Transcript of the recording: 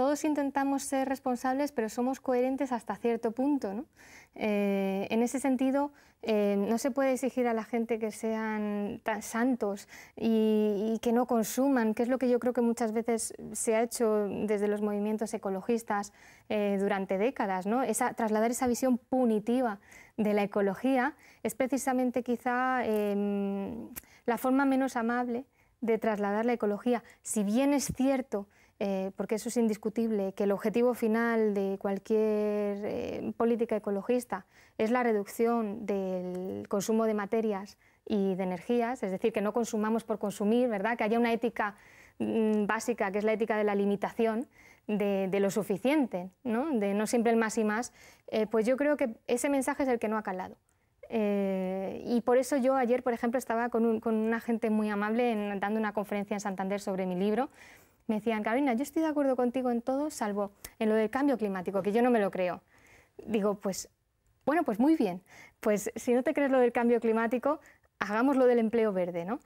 todos intentamos ser responsables, pero somos coherentes hasta cierto punto. Eh, en ese sentido, eh, no se puede exigir a la gente que sean tan santos y, que no consuman, que es lo que yo creo que muchas veces se ha hecho desde los movimientos ecologistas eh, durante décadas. ¿no? trasladar esa visión punitiva de la ecología es precisamente quizá em, la forma menos amable de trasladar la ecología. Si bien es cierto eh, porque eso es indiscutible, que el objetivo final de cualquier eh, política ecologista es la reducción del consumo de materias y de energías, es decir, que no consumamos por consumir, ¿verdad? que haya una ética mm, básica, que es la ética de la limitación, de, lo suficiente, ¿no? de no siempre el más y más, eh, pues yo creo que ese mensaje es el que no ha calado. y por eso yo ayer, por ejemplo, estaba con, un, una gente muy amable dando una conferencia en Santander sobre mi libro me decían, Carolina, yo estoy de acuerdo contigo en todo, salvo en lo del cambio climático, que yo no me lo creo. Digo, pues, bueno, pues muy bien. Pues si no te crees lo del cambio climático, hagamos lo del empleo verde, ¿no?